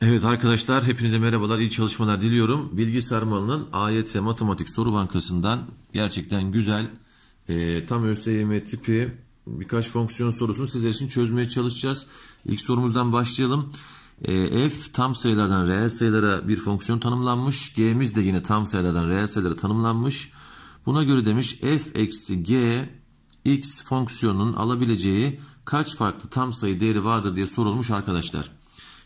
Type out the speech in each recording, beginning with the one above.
Evet arkadaşlar hepinize merhabalar iyi çalışmalar diliyorum. Bilgi Sarmalı'nın AYT Matematik Soru Bankası'ndan gerçekten güzel e, tam ÖSYM tipi birkaç fonksiyon sorusunu sizler için çözmeye çalışacağız. İlk sorumuzdan başlayalım. E, f tam sayılardan reel sayılara bir fonksiyon tanımlanmış. G'miz de yine tam sayılardan reel sayılara tanımlanmış. Buna göre demiş f eksi g x fonksiyonunun alabileceği kaç farklı tam sayı değeri vardır diye sorulmuş arkadaşlar.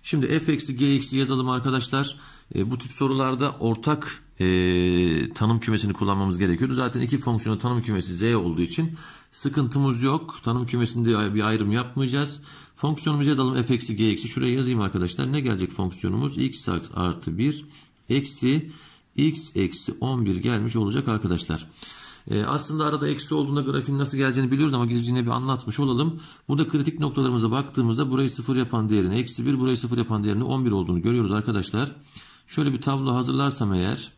Şimdi f eksi g eksi yazalım arkadaşlar. E, bu tip sorularda ortak e, tanım kümesini kullanmamız gerekiyordu. Zaten iki fonksiyonun tanım kümesi z olduğu için sıkıntımız yok. Tanım kümesinde bir ayrım yapmayacağız. Fonksiyonumuzu yazalım f eksi g eksi. Şuraya yazayım arkadaşlar. Ne gelecek fonksiyonumuz? x artı 1 eksi x eksi 11 gelmiş olacak arkadaşlar. Ee, aslında arada eksi olduğunda grafiğin nasıl geleceğini biliyoruz ama biz bir anlatmış olalım. Burada kritik noktalarımıza baktığımızda burayı sıfır yapan değerini eksi bir, burayı sıfır yapan değerini 11 olduğunu görüyoruz arkadaşlar. Şöyle bir tablo hazırlarsam eğer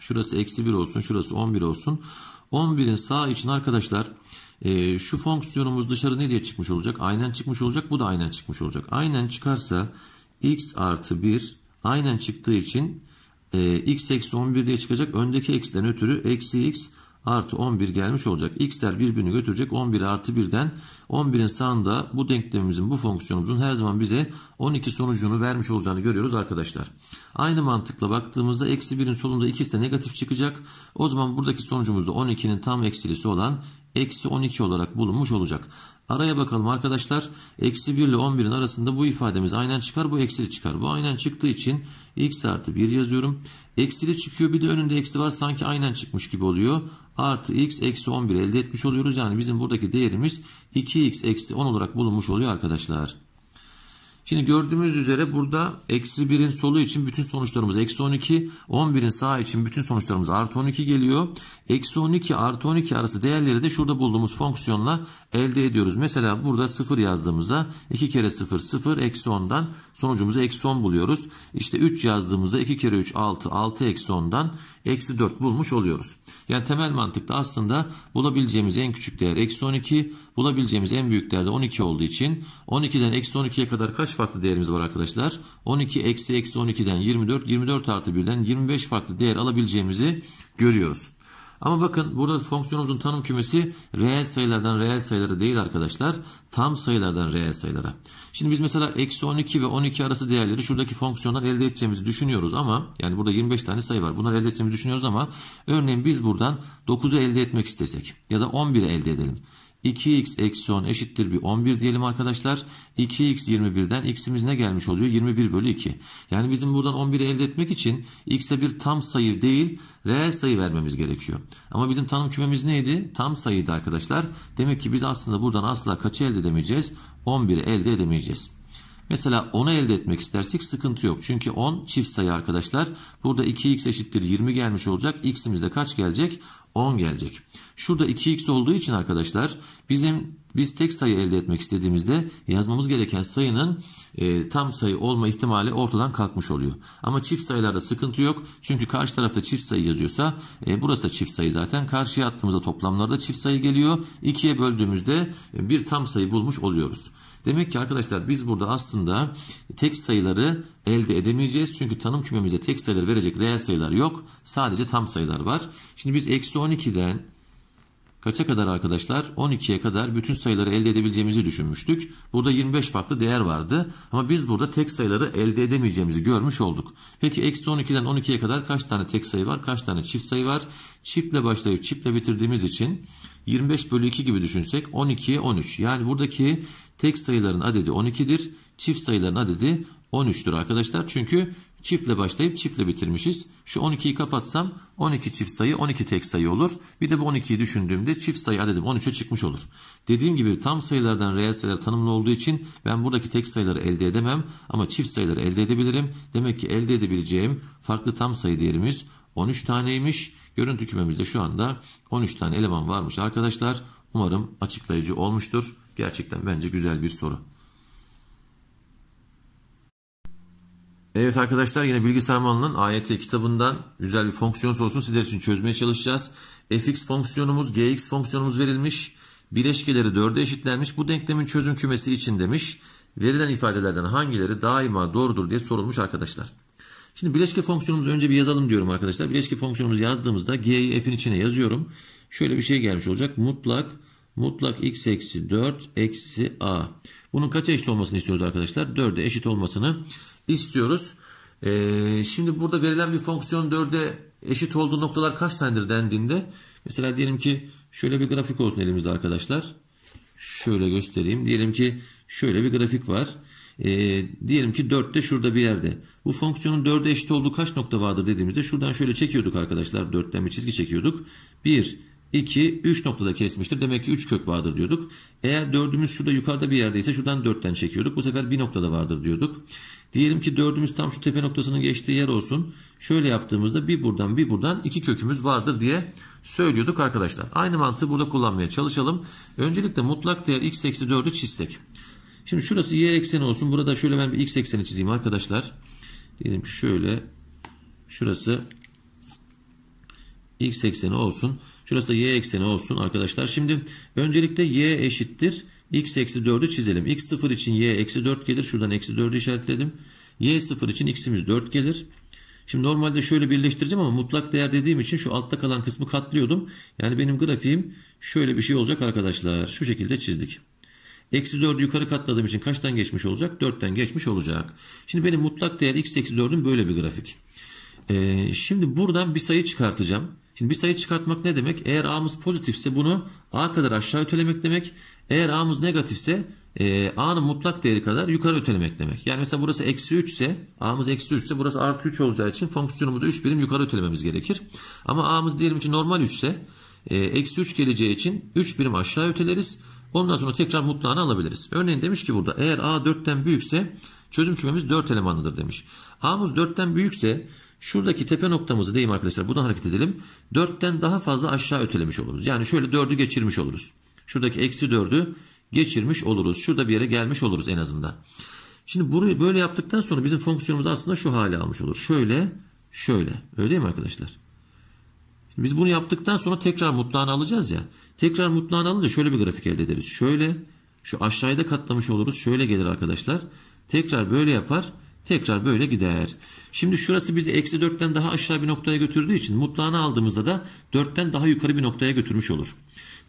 şurası eksi bir olsun, şurası 11 olsun. 11'in sağ için arkadaşlar e, şu fonksiyonumuz dışarı ne diye çıkmış olacak? Aynen çıkmış olacak. Bu da aynen çıkmış olacak. Aynen çıkarsa x artı 1 aynen çıktığı için e, x eksi 11 diye çıkacak. Öndeki x'ten ötürü eksi x artı 11 gelmiş olacak. x'ler birbirini götürecek. 11 artı 1'den 11'in sağında bu denklemimizin bu fonksiyonumuzun her zaman bize 12 sonucunu vermiş olacağını görüyoruz arkadaşlar. Aynı mantıkla baktığımızda eksi 1'in solunda ikisi de negatif çıkacak. O zaman buradaki sonucumuz da 12'nin tam eksilisi olan eksi 12 olarak bulunmuş olacak. Araya bakalım arkadaşlar. Eksi 1 ile 11'in arasında bu ifademiz aynen çıkar bu eksili çıkar. Bu aynen çıktığı için x artı 1 yazıyorum. Eksili çıkıyor bir de önünde eksi var sanki aynen çıkmış gibi oluyor. Artı x eksi 11 elde etmiş oluyoruz. Yani bizim buradaki değerimiz 2x eksi 10 olarak bulunmuş oluyor arkadaşlar. Şimdi gördüğümüz üzere burada eksi 1'in solu için bütün sonuçlarımız eksi 12. 11'in sağı için bütün sonuçlarımız artı 12 geliyor. Eksi 12 artı 12 arası değerleri de şurada bulduğumuz fonksiyonla elde ediyoruz. Mesela burada 0 yazdığımızda 2 kere 0 0 eksi 10'dan sonucumuzu eksi 10 buluyoruz. İşte 3 yazdığımızda 2 kere 3 6 6 eksi 10'dan eksi 4 bulmuş oluyoruz. Yani temel mantıkta aslında bulabileceğimiz en küçük değer eksi 12 bulabileceğimiz en büyük değer de 12 olduğu için 12'den eksi 12'ye kadar kaç farklı değerimiz var arkadaşlar. 12 eksi eksi 12'den 24, 24 artı 1'den 25 farklı değer alabileceğimizi görüyoruz. Ama bakın burada fonksiyonumuzun tanım kümesi reel sayılardan reel sayılara değil arkadaşlar. Tam sayılardan reel sayılara. Şimdi biz mesela eksi 12 ve 12 arası değerleri şuradaki fonksiyondan elde edeceğimizi düşünüyoruz ama yani burada 25 tane sayı var. Bunları elde edeceğimizi düşünüyoruz ama örneğin biz buradan 9'u elde etmek istesek ya da 11'i elde edelim. 2x eksi 10 eşittir bir 11 diyelim arkadaşlar. 2x 21'den x'imiz ne gelmiş oluyor? 21 bölü 2. Yani bizim buradan 11'i elde etmek için x'e bir tam sayı değil reel sayı vermemiz gerekiyor. Ama bizim tanım kümemiz neydi? Tam sayıydı arkadaşlar. Demek ki biz aslında buradan asla kaçı elde edemeyeceğiz? 11'i elde edemeyeceğiz. Mesela 10'u elde etmek istersek sıkıntı yok. Çünkü 10 çift sayı arkadaşlar. Burada 2x eşittir 20 gelmiş olacak. x'imiz de kaç gelecek? 10 gelecek. Şurada 2x olduğu için arkadaşlar bizim biz tek sayı elde etmek istediğimizde yazmamız gereken sayının e, tam sayı olma ihtimali ortadan kalkmış oluyor. Ama çift sayılarda sıkıntı yok. Çünkü karşı tarafta çift sayı yazıyorsa e, burası da çift sayı zaten. Karşıya attığımızda toplamlarda çift sayı geliyor. 2'ye böldüğümüzde e, bir tam sayı bulmuş oluyoruz. Demek ki arkadaşlar biz burada aslında tek sayıları elde edemeyeceğiz. Çünkü tanım kümemize tek sayıları verecek reel sayılar yok. Sadece tam sayılar var. Şimdi biz eksi 12'den kaça kadar arkadaşlar? 12'ye kadar bütün sayıları elde edebileceğimizi düşünmüştük. Burada 25 farklı değer vardı. Ama biz burada tek sayıları elde edemeyeceğimizi görmüş olduk. Peki eksi 12'den 12'ye kadar kaç tane tek sayı var? Kaç tane çift sayı var? Çiftle başlayıp çiftle bitirdiğimiz için 25 bölü 2 gibi düşünsek 12'ye 13. Yani buradaki tek sayıların adedi 12'dir. Çift sayıların adedi 13'tür arkadaşlar. Çünkü çiftle başlayıp çiftle bitirmişiz. Şu 12'yi kapatsam 12 çift sayı 12 tek sayı olur. Bir de bu 12'yi düşündüğümde çift sayı adedim 13'e çıkmış olur. Dediğim gibi tam sayılardan reel sayılar tanımlı olduğu için ben buradaki tek sayıları elde edemem. Ama çift sayıları elde edebilirim. Demek ki elde edebileceğim farklı tam sayı değerimiz 13 taneymiş. Görüntü kümemizde şu anda 13 tane eleman varmış arkadaşlar. Umarım açıklayıcı olmuştur. Gerçekten bence güzel bir soru. Evet arkadaşlar yine Bilgi Sarmalı'nın AYT kitabından güzel bir fonksiyon sorusunu sizler için çözmeye çalışacağız. fx fonksiyonumuz, gx fonksiyonumuz verilmiş. Bileşkeleri 4'e eşitlenmiş. Bu denklemin çözüm kümesi için demiş. Verilen ifadelerden hangileri daima doğrudur diye sorulmuş arkadaşlar. Şimdi bileşke fonksiyonumuzu önce bir yazalım diyorum arkadaşlar. Bileşke fonksiyonumuzu yazdığımızda g'yi f'in içine yazıyorum. Şöyle bir şey gelmiş olacak. Mutlak mutlak x eksi 4 eksi a. Bunun kaça eşit olmasını istiyoruz arkadaşlar? 4'e eşit olmasını istiyoruz. Ee, şimdi burada verilen bir fonksiyon 4'e eşit olduğu noktalar kaç tanedir dendiğinde mesela diyelim ki şöyle bir grafik olsun elimizde arkadaşlar. Şöyle göstereyim. Diyelim ki şöyle bir grafik var. E, diyelim ki 4'te şurada bir yerde. Bu fonksiyonun 4'e eşit olduğu kaç nokta vardır dediğimizde şuradan şöyle çekiyorduk arkadaşlar. 4'ten bir çizgi çekiyorduk. 1, 2, 3 noktada kesmiştir. Demek ki 3 kök vardır diyorduk. Eğer 4'ümüz şurada yukarıda bir yerdeyse şuradan 4'ten çekiyorduk. Bu sefer bir noktada vardır diyorduk. Diyelim ki dördümüz tam şu tepe noktasının geçtiği yer olsun. Şöyle yaptığımızda bir buradan bir buradan iki kökümüz vardır diye söylüyorduk arkadaşlar. Aynı mantığı burada kullanmaya çalışalım. Öncelikle mutlak değer x eksi 4'ü çizsek. Şimdi şurası y ekseni olsun. Burada şöyle ben bir x ekseni çizeyim arkadaşlar. Diyelim ki şöyle şurası x ekseni olsun. Şurası da y ekseni olsun arkadaşlar. Şimdi öncelikle y eşittir x eksi 4'ü çizelim. x 0 için y eksi 4 gelir. Şuradan eksi 4'ü işaretledim. y 0 için x'imiz 4 gelir. Şimdi normalde şöyle birleştireceğim ama mutlak değer dediğim için şu altta kalan kısmı katlıyordum. Yani benim grafiğim şöyle bir şey olacak arkadaşlar. Şu şekilde çizdik. Eksi 4'ü yukarı katladığım için kaçtan geçmiş olacak? 4'ten geçmiş olacak. Şimdi benim mutlak değer x eksi 4'ün böyle bir grafik. Ee, şimdi buradan bir sayı çıkartacağım. Şimdi bir sayı çıkartmak ne demek? Eğer a'mız pozitifse bunu a kadar aşağı ötelemek demek. Eğer a'mız negatifse e, a'nın mutlak değeri kadar yukarı ötelemek demek. Yani mesela burası eksi 3 ise a'mız eksi 3 ise burası artı 3 olacağı için fonksiyonumuzu 3 birim yukarı ötelememiz gerekir. Ama a'mız diyelim ki normal 3 ise e, eksi 3 geleceği için 3 birim aşağı öteleriz. Ondan sonra tekrar mutlağını alabiliriz. Örneğin demiş ki burada eğer a 4'ten büyükse çözüm kümemiz 4 elemanlıdır demiş. a'mız 4'ten büyükse Şuradaki tepe noktamızı değil arkadaşlar? Buradan hareket edelim. 4'ten daha fazla aşağı ötelemiş oluruz. Yani şöyle 4'ü geçirmiş oluruz. Şuradaki eksi 4'ü geçirmiş oluruz. Şurada bir yere gelmiş oluruz en azından. Şimdi burayı böyle yaptıktan sonra bizim fonksiyonumuz aslında şu hale almış olur. Şöyle, şöyle. Öyle değil mi arkadaşlar? Şimdi biz bunu yaptıktan sonra tekrar mutlağını alacağız ya. Tekrar mutlağını alınca şöyle bir grafik elde ederiz. Şöyle, şu aşağıya da katlamış oluruz. Şöyle gelir arkadaşlar. Tekrar böyle yapar. Tekrar böyle gider. Şimdi şurası bizi eksi 4'ten daha aşağı bir noktaya götürdüğü için mutlağını aldığımızda da 4'ten daha yukarı bir noktaya götürmüş olur.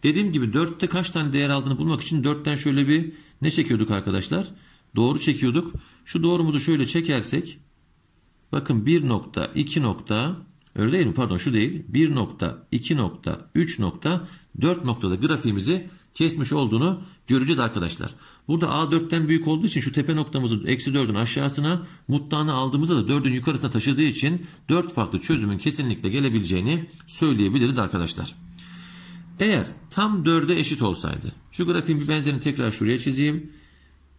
Dediğim gibi 4'te kaç tane değer aldığını bulmak için 4'ten şöyle bir ne çekiyorduk arkadaşlar? Doğru çekiyorduk. Şu doğrumuzu şöyle çekersek bakın 1 nokta 2 nokta öyle değil mi? Pardon şu değil. 1 nokta 2 nokta 3 nokta 4 noktada grafiğimizi kesmiş olduğunu göreceğiz arkadaşlar. Burada A4'ten büyük olduğu için şu tepe noktamızı eksi 4'ün aşağısına mutlanı aldığımızda da 4'ün yukarısına taşıdığı için 4 farklı çözümün kesinlikle gelebileceğini söyleyebiliriz arkadaşlar. Eğer tam 4'e eşit olsaydı şu grafiğin bir benzerini tekrar şuraya çizeyim.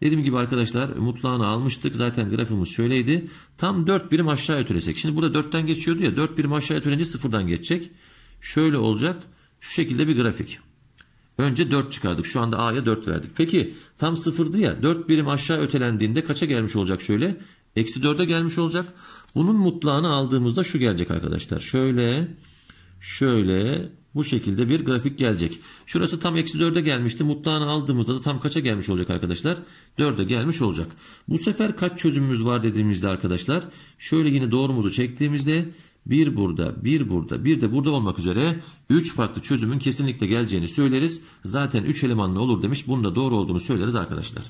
Dediğim gibi arkadaşlar mutlağını almıştık. Zaten grafimiz şöyleydi. Tam 4 birim aşağı ötüresek, Şimdi burada 4'ten geçiyordu ya. 4 birim aşağı ötülence 0'dan geçecek. Şöyle olacak. Şu şekilde bir grafik. Önce 4 çıkardık. Şu anda A'ya 4 verdik. Peki tam sıfırdı ya 4 birim aşağı ötelendiğinde kaça gelmiş olacak şöyle? Eksi 4'e gelmiş olacak. Bunun mutlağını aldığımızda şu gelecek arkadaşlar. Şöyle şöyle bu şekilde bir grafik gelecek. Şurası tam eksi 4'e gelmişti. Mutlağını aldığımızda da tam kaça gelmiş olacak arkadaşlar? 4'e gelmiş olacak. Bu sefer kaç çözümümüz var dediğimizde arkadaşlar şöyle yine doğrumuzu çektiğimizde bir burada, bir burada, bir de burada olmak üzere 3 farklı çözümün kesinlikle geleceğini söyleriz. Zaten 3 elemanlı olur demiş. Bunun da doğru olduğunu söyleriz arkadaşlar.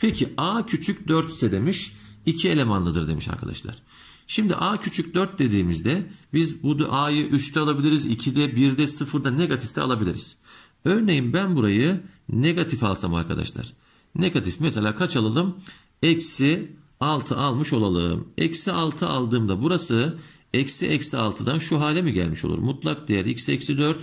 Peki A küçük 4 ise demiş 2 elemanlıdır demiş arkadaşlar. Şimdi A küçük 4 dediğimizde biz bu A'yı 3'te alabiliriz, 2'de, 1'de, 0'da, negatifte alabiliriz. Örneğin ben burayı negatif alsam arkadaşlar. Negatif mesela kaç alalım? Eksi 6 almış olalım. Eksi 6 aldığımda burası eksi eksi 6'dan şu hale mi gelmiş olur? Mutlak değer x eksi 4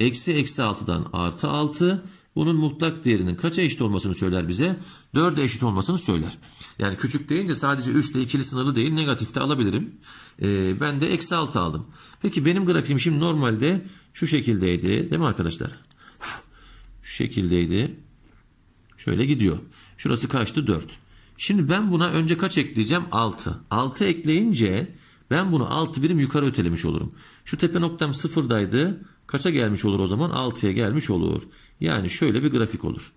eksi eksi 6'dan artı 6 bunun mutlak değerinin kaça eşit olmasını söyler bize? 4'e eşit olmasını söyler. Yani küçük deyince sadece 3 ile ikili sınırlı değil negatifte de alabilirim. Ee, ben de eksi 6 aldım. Peki benim grafiğim şimdi normalde şu şekildeydi değil mi arkadaşlar? Şu şekildeydi. Şöyle gidiyor. Şurası kaçtı 4. Şimdi ben buna önce kaç ekleyeceğim? 6. 6 ekleyince ben bunu 6 birim yukarı ötelemiş olurum. Şu tepe noktam sıfırdaydı. Kaça gelmiş olur o zaman? 6'ya gelmiş olur. Yani şöyle bir grafik olur.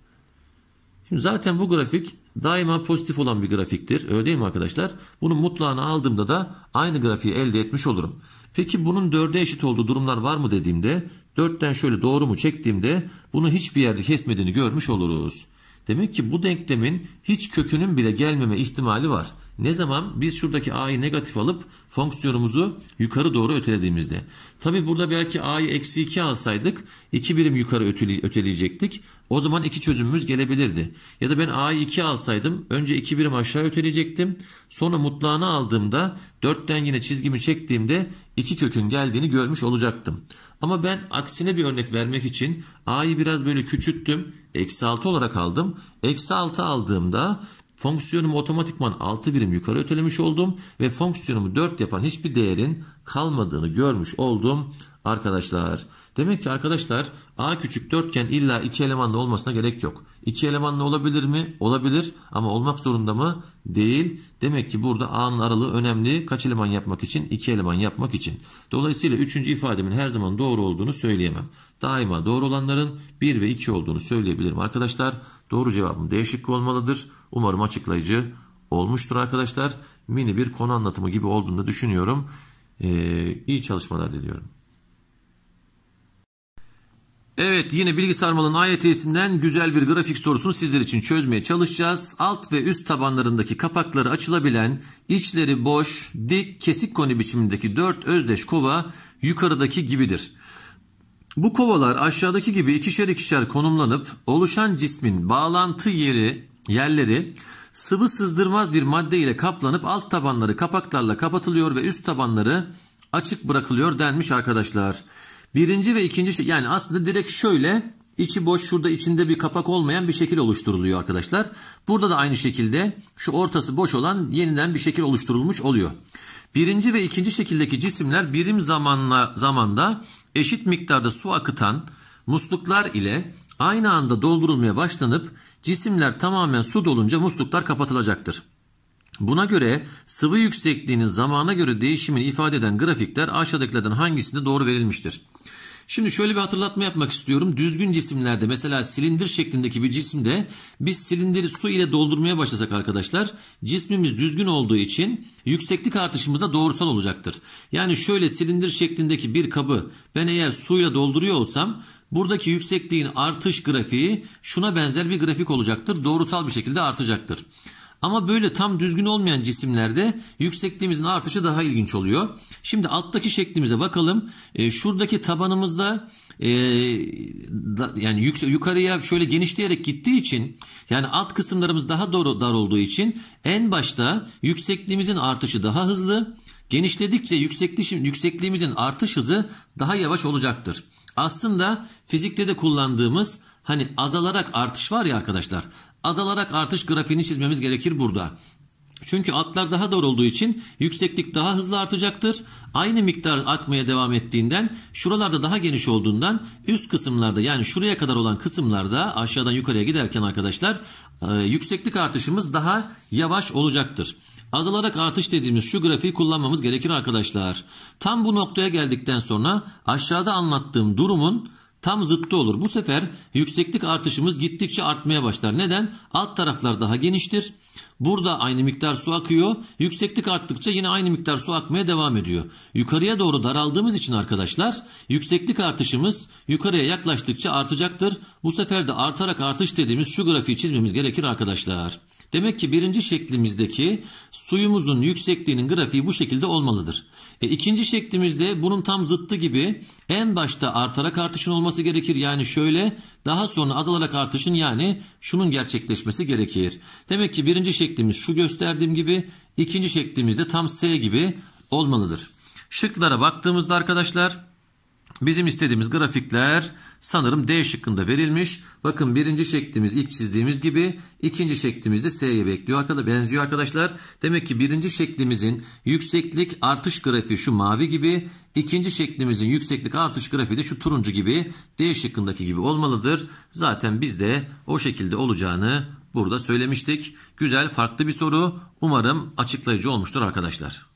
Şimdi zaten bu grafik daima pozitif olan bir grafiktir. Öyle değil mi arkadaşlar? Bunun mutlağını aldığımda da aynı grafiği elde etmiş olurum. Peki bunun 4'e eşit olduğu durumlar var mı dediğimde 4'ten şöyle doğru mu çektiğimde bunu hiçbir yerde kesmediğini görmüş oluruz. Demek ki bu denklemin hiç kökünün bile gelmeme ihtimali var. Ne zaman biz şuradaki a'yı negatif alıp fonksiyonumuzu yukarı doğru ötelediğimizde. Tabi burada belki a'yı eksi 2 alsaydık 2 birim yukarı öteleyecektik. O zaman iki çözümümüz gelebilirdi. Ya da ben a'yı 2 alsaydım önce 2 birim aşağı öteleyecektim. Sonra mutlağını aldığımda 4'ten yine çizgimi çektiğimde 2 kökün geldiğini görmüş olacaktım. Ama ben aksine bir örnek vermek için a'yı biraz böyle küçülttüm. Eksi 6 olarak aldım. Eksi 6 aldığımda Fonksiyonumu otomatikman 6 birim yukarı ötelemiş oldum ve fonksiyonumu 4 yapan hiçbir değerin kalmadığını görmüş oldum arkadaşlar. Demek ki arkadaşlar A küçük dörtgen illa iki elemanlı olmasına gerek yok. İki elemanlı olabilir mi? Olabilir ama olmak zorunda mı? Değil. Demek ki burada A'nın aralığı önemli. Kaç eleman yapmak için? İki eleman yapmak için. Dolayısıyla üçüncü ifademin her zaman doğru olduğunu söyleyemem. Daima doğru olanların 1 ve 2 olduğunu söyleyebilirim arkadaşlar. Doğru cevabım değişik olmalıdır. Umarım açıklayıcı olmuştur arkadaşlar. Mini bir konu anlatımı gibi olduğunu düşünüyorum. Ee, iyi çalışmalar diliyorum. Evet yine bilgisayar malının AYT'sinden güzel bir grafik sorusunu sizler için çözmeye çalışacağız. Alt ve üst tabanlarındaki kapakları açılabilen içleri boş dik kesik koni biçimindeki 4 özdeş kova yukarıdaki gibidir. Bu kovalar aşağıdaki gibi ikişer ikişer konumlanıp oluşan cismin bağlantı yeri yerleri sıvı sızdırmaz bir madde ile kaplanıp alt tabanları kapaklarla kapatılıyor ve üst tabanları açık bırakılıyor denmiş arkadaşlar. Birinci ve ikinci yani aslında direkt şöyle içi boş şurada içinde bir kapak olmayan bir şekil oluşturuluyor arkadaşlar. Burada da aynı şekilde şu ortası boş olan yeniden bir şekil oluşturulmuş oluyor. Birinci ve ikinci şekildeki cisimler birim zamanla zamanda eşit miktarda su akıtan musluklar ile aynı anda doldurulmaya başlanıp cisimler tamamen su dolunca musluklar kapatılacaktır. Buna göre sıvı yüksekliğinin zamana göre değişimini ifade eden grafikler aşağıdakilerden hangisinde doğru verilmiştir? Şimdi şöyle bir hatırlatma yapmak istiyorum. Düzgün cisimlerde mesela silindir şeklindeki bir cisimde biz silindiri su ile doldurmaya başlasak arkadaşlar cismimiz düzgün olduğu için yükseklik artışımız da doğrusal olacaktır. Yani şöyle silindir şeklindeki bir kabı ben eğer suyla dolduruyor olsam buradaki yüksekliğin artış grafiği şuna benzer bir grafik olacaktır. Doğrusal bir şekilde artacaktır. Ama böyle tam düzgün olmayan cisimlerde yüksekliğimizin artışı daha ilginç oluyor. Şimdi alttaki şeklimize bakalım. E, şuradaki tabanımızda e, da, yani yükse, yukarıya şöyle genişleyerek gittiği için yani alt kısımlarımız daha doğru dar olduğu için en başta yüksekliğimizin artışı daha hızlı. Genişledikçe yüksekliğimizin artış hızı daha yavaş olacaktır. Aslında fizikte de kullandığımız hani azalarak artış var ya arkadaşlar azalarak artış grafiğini çizmemiz gerekir burada. Çünkü altlar daha dar olduğu için yükseklik daha hızlı artacaktır. Aynı miktar akmaya devam ettiğinden şuralarda daha geniş olduğundan üst kısımlarda yani şuraya kadar olan kısımlarda aşağıdan yukarıya giderken arkadaşlar e, yükseklik artışımız daha yavaş olacaktır. Azalarak artış dediğimiz şu grafiği kullanmamız gerekir arkadaşlar. Tam bu noktaya geldikten sonra aşağıda anlattığım durumun tam zıttı olur. Bu sefer yükseklik artışımız gittikçe artmaya başlar. Neden? Alt taraflar daha geniştir. Burada aynı miktar su akıyor. Yükseklik arttıkça yine aynı miktar su akmaya devam ediyor. Yukarıya doğru daraldığımız için arkadaşlar yükseklik artışımız yukarıya yaklaştıkça artacaktır. Bu sefer de artarak artış dediğimiz şu grafiği çizmemiz gerekir arkadaşlar. Demek ki birinci şeklimizdeki suyumuzun yüksekliğinin grafiği bu şekilde olmalıdır. E, ikinci şeklimizde bunun tam zıttı gibi en başta artarak artışın olması gerekir. Yani şöyle daha sonra azalarak artışın yani şunun gerçekleşmesi gerekir. Demek ki birinci şeklimiz şu gösterdiğim gibi ikinci şeklimizde tam S gibi olmalıdır. Şıklara baktığımızda arkadaşlar Bizim istediğimiz grafikler sanırım D şıkkında verilmiş. Bakın birinci şeklimiz ilk çizdiğimiz gibi ikinci şeklimiz de S'ye bekliyor Benziyor arkadaşlar. Demek ki birinci şeklimizin yükseklik artış grafiği şu mavi gibi. ikinci şeklimizin yükseklik artış grafiği de şu turuncu gibi D şıkkındaki gibi olmalıdır. Zaten biz de o şekilde olacağını burada söylemiştik. Güzel farklı bir soru. Umarım açıklayıcı olmuştur arkadaşlar.